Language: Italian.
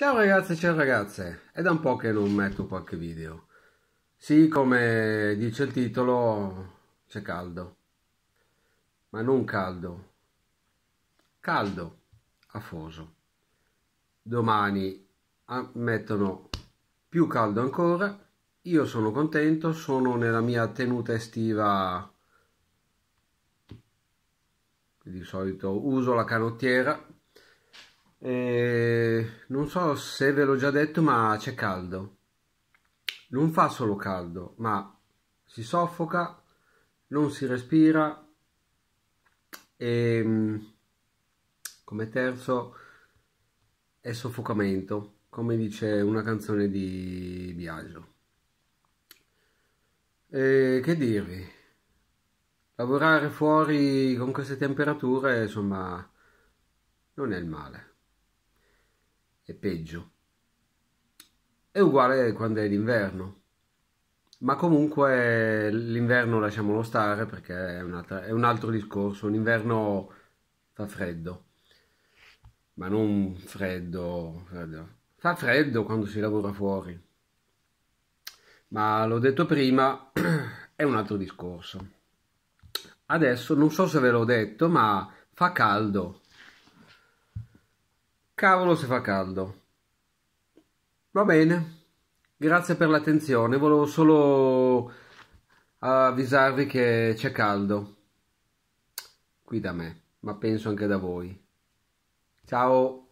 Ciao ragazze, ciao ragazze, è da un po' che non metto qualche video. Sì, come dice il titolo, c'è caldo. Ma non caldo. Caldo, afoso. Domani ah, mettono più caldo ancora. Io sono contento, sono nella mia tenuta estiva. Di solito uso la canottiera. E non so se ve l'ho già detto, ma c'è caldo. Non fa solo caldo, ma si soffoca, non si respira e ehm, come terzo è soffocamento, come dice una canzone di Biagio. E che dirvi? Lavorare fuori con queste temperature, insomma, non è il male è peggio. È uguale quando è d'inverno, ma comunque l'inverno lasciamolo stare perché è un, altro, è un altro discorso. Un inverno fa freddo, ma non freddo, freddo. Fa freddo quando si lavora fuori, ma l'ho detto prima, è un altro discorso. Adesso non so se ve l'ho detto, ma fa caldo Cavolo se fa caldo. Va bene, grazie per l'attenzione, volevo solo avvisarvi che c'è caldo qui da me, ma penso anche da voi. Ciao!